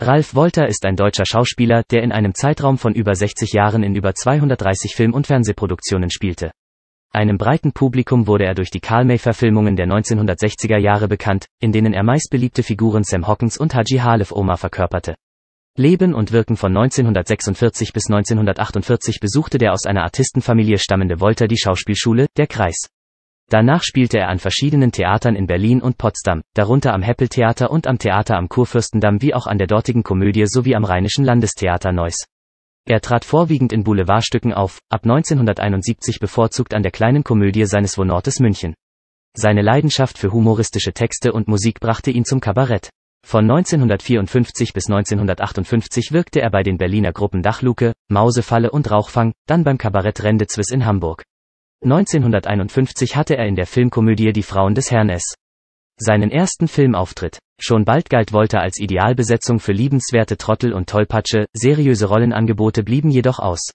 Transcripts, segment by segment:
Ralf Wolter ist ein deutscher Schauspieler, der in einem Zeitraum von über 60 Jahren in über 230 Film- und Fernsehproduktionen spielte. Einem breiten Publikum wurde er durch die Carl may verfilmungen der 1960er Jahre bekannt, in denen er meist beliebte Figuren Sam Hawkins und Haji Halef Omar verkörperte. Leben und Wirken von 1946 bis 1948 besuchte der aus einer Artistenfamilie stammende Wolter die Schauspielschule, der Kreis. Danach spielte er an verschiedenen Theatern in Berlin und Potsdam, darunter am Heppeltheater und am Theater am Kurfürstendamm wie auch an der dortigen Komödie sowie am Rheinischen Landestheater Neuss. Er trat vorwiegend in Boulevardstücken auf, ab 1971 bevorzugt an der kleinen Komödie seines Wohnortes München. Seine Leidenschaft für humoristische Texte und Musik brachte ihn zum Kabarett. Von 1954 bis 1958 wirkte er bei den Berliner Gruppen Dachluke, Mausefalle und Rauchfang, dann beim Kabarett Rendezwiss in Hamburg. 1951 hatte er in der Filmkomödie Die Frauen des Herrn S. seinen ersten Filmauftritt. Schon bald galt Wolter als Idealbesetzung für liebenswerte Trottel und Tollpatsche, seriöse Rollenangebote blieben jedoch aus.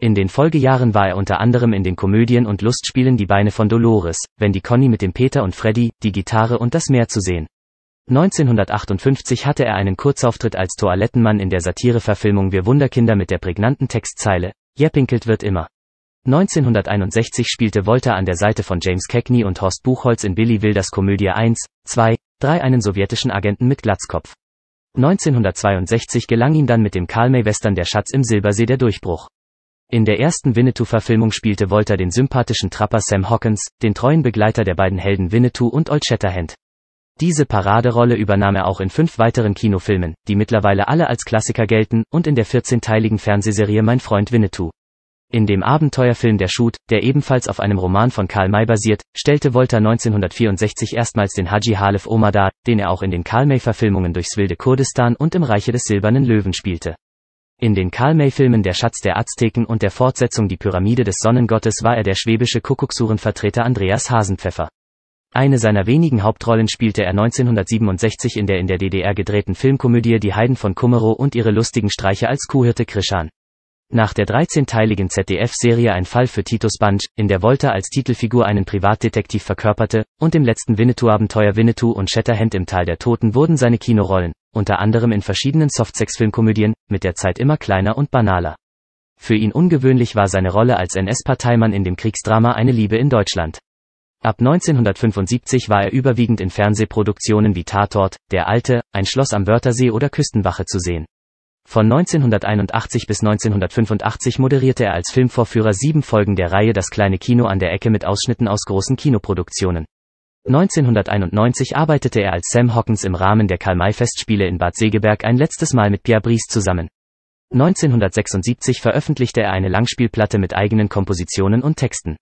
In den Folgejahren war er unter anderem in den Komödien und Lustspielen Die Beine von Dolores, Wenn die Conny mit dem Peter und Freddy, Die Gitarre und das Meer zu sehen. 1958 hatte er einen Kurzauftritt als Toilettenmann in der Satireverfilmung Wir Wunderkinder mit der prägnanten Textzeile, Jeppinkelt wird immer. 1961 spielte Volta an der Seite von James Cagney und Horst Buchholz in Billy Wilders Komödie 1, 2, 3 einen sowjetischen Agenten mit Glatzkopf. 1962 gelang ihm dann mit dem Karl-May-Western Der Schatz im Silbersee der Durchbruch. In der ersten Winnetou-Verfilmung spielte Volta den sympathischen Trapper Sam Hawkins, den treuen Begleiter der beiden Helden Winnetou und Old Shatterhand. Diese Paraderolle übernahm er auch in fünf weiteren Kinofilmen, die mittlerweile alle als Klassiker gelten, und in der 14-teiligen Fernsehserie Mein Freund Winnetou. In dem Abenteuerfilm Der Schut, der ebenfalls auf einem Roman von Karl May basiert, stellte Volta 1964 erstmals den Haji Halef Omar dar, den er auch in den Karl May-Verfilmungen durchs wilde Kurdistan und im Reiche des Silbernen Löwen spielte. In den Karl May-Filmen Der Schatz der Azteken und der Fortsetzung Die Pyramide des Sonnengottes war er der schwäbische Kuckucksuhrenvertreter Andreas Hasenpfeffer. Eine seiner wenigen Hauptrollen spielte er 1967 in der in der DDR gedrehten Filmkomödie Die Heiden von Kummerow und ihre lustigen Streiche als Kuhhirte Krishan. Nach der 13-teiligen ZDF-Serie Ein Fall für Titus Bunch, in der Volta als Titelfigur einen Privatdetektiv verkörperte, und dem letzten Winnetou-Abenteuer Winnetou und Shatterhand im Tal der Toten wurden seine Kinorollen, unter anderem in verschiedenen Softsex-Filmkomödien, mit der Zeit immer kleiner und banaler. Für ihn ungewöhnlich war seine Rolle als NS-Parteimann in dem Kriegsdrama Eine Liebe in Deutschland. Ab 1975 war er überwiegend in Fernsehproduktionen wie Tatort, Der Alte, Ein Schloss am Wörthersee oder Küstenwache zu sehen. Von 1981 bis 1985 moderierte er als Filmvorführer sieben Folgen der Reihe Das kleine Kino an der Ecke mit Ausschnitten aus großen Kinoproduktionen. 1991 arbeitete er als Sam Hawkins im Rahmen der Karl-May-Festspiele in Bad Segeberg ein letztes Mal mit Pierre Brice zusammen. 1976 veröffentlichte er eine Langspielplatte mit eigenen Kompositionen und Texten.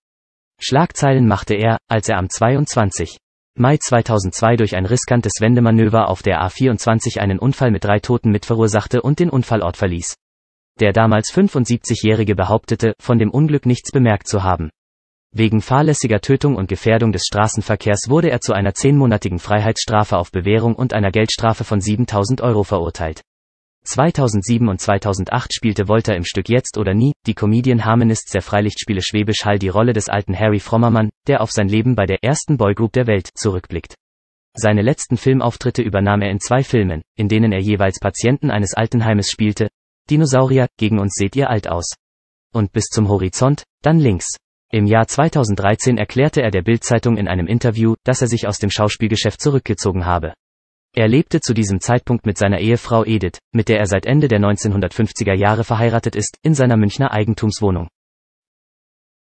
Schlagzeilen machte er, als er am 22. Mai 2002 durch ein riskantes Wendemanöver auf der A24 einen Unfall mit drei Toten mitverursachte und den Unfallort verließ. Der damals 75-Jährige behauptete, von dem Unglück nichts bemerkt zu haben. Wegen fahrlässiger Tötung und Gefährdung des Straßenverkehrs wurde er zu einer zehnmonatigen Freiheitsstrafe auf Bewährung und einer Geldstrafe von 7000 Euro verurteilt 2007 und 2008 spielte Wolter im Stück Jetzt oder Nie, die Comedian harmonist der Freilichtspiele Schwäbisch Hall die Rolle des alten Harry Frommermann, der auf sein Leben bei der ersten Boygroup der Welt zurückblickt. Seine letzten Filmauftritte übernahm er in zwei Filmen, in denen er jeweils Patienten eines Altenheimes spielte. Dinosaurier, gegen uns seht ihr alt aus. Und bis zum Horizont, dann links. Im Jahr 2013 erklärte er der Bildzeitung in einem Interview, dass er sich aus dem Schauspielgeschäft zurückgezogen habe. Er lebte zu diesem Zeitpunkt mit seiner Ehefrau Edith, mit der er seit Ende der 1950er Jahre verheiratet ist, in seiner Münchner Eigentumswohnung